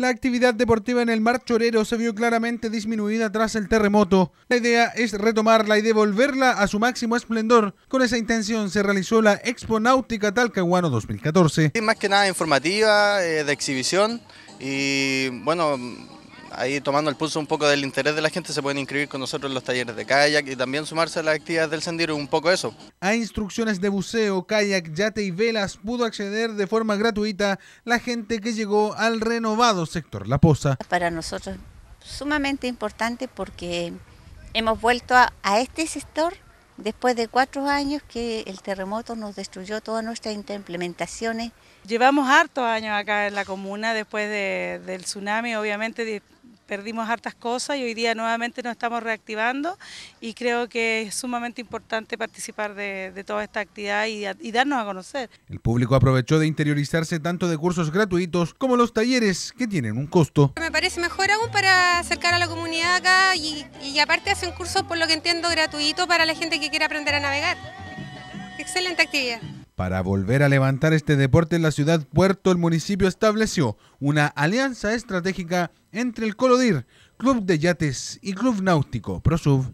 La actividad deportiva en el mar chorero se vio claramente disminuida tras el terremoto. La idea es retomarla y devolverla a su máximo esplendor. Con esa intención se realizó la Expo Náutica Talcahuano 2014. Es más que nada informativa, eh, de exhibición y bueno ahí tomando el pulso un poco del interés de la gente, se pueden inscribir con nosotros en los talleres de kayak y también sumarse a las actividades del sendero, un poco eso. A instrucciones de buceo, kayak, yate y velas pudo acceder de forma gratuita la gente que llegó al renovado sector La Poza. Para nosotros sumamente importante porque hemos vuelto a, este sector después de cuatro años que el terremoto nos destruyó todas nuestras implementaciones. Llevamos hartos años acá en la comuna después del tsunami, obviamente perdimos hartas cosas y hoy día nuevamente nos estamos reactivando y creo que es sumamente importante participar de, toda esta actividad y, darnos a conocer. El público aprovechó de interiorizarse tanto de cursos gratuitos como los talleres que tienen un costo. Me parece mejor aún para acercar a la comunidad acá y, aparte aparte hacen cursos, por lo que entiendo, gratuito para la gente que quiera aprender a navegar. Excelente actividad. Para volver a levantar este deporte en la ciudad Puerto, el municipio estableció una alianza estratégica entre el Colodir, Club de Yates y Club Náutico ProSub.